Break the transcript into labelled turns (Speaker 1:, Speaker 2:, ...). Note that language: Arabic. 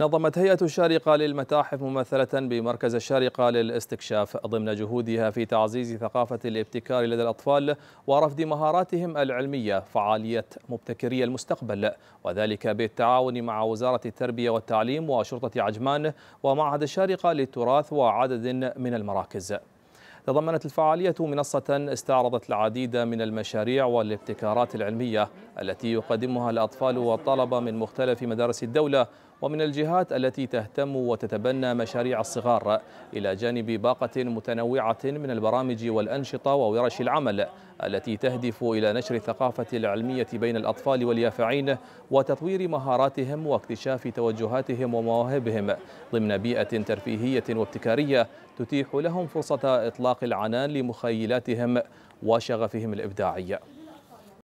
Speaker 1: نظمت هيئة الشارقة للمتاحف ممثلة بمركز الشارقة للاستكشاف ضمن جهودها في تعزيز ثقافة الابتكار لدى الأطفال ورفض مهاراتهم العلمية فعالية مبتكري المستقبل وذلك بالتعاون مع وزارة التربية والتعليم وشرطة عجمان ومعهد الشارقة للتراث وعدد من المراكز تضمنت الفعالية منصة استعرضت العديد من المشاريع والابتكارات العلمية التي يقدمها الأطفال والطلبة من مختلف مدارس الدولة ومن الجهات التي تهتم وتتبنى مشاريع الصغار إلى جانب باقة متنوعة من البرامج والأنشطة وورش العمل التي تهدف إلى نشر الثقافة العلمية بين الأطفال واليافعين وتطوير مهاراتهم واكتشاف توجهاتهم ومواهبهم ضمن بيئة ترفيهية وابتكارية تتيح لهم فرصة إطلاق العنان لمخيلاتهم وشغفهم الإبداعي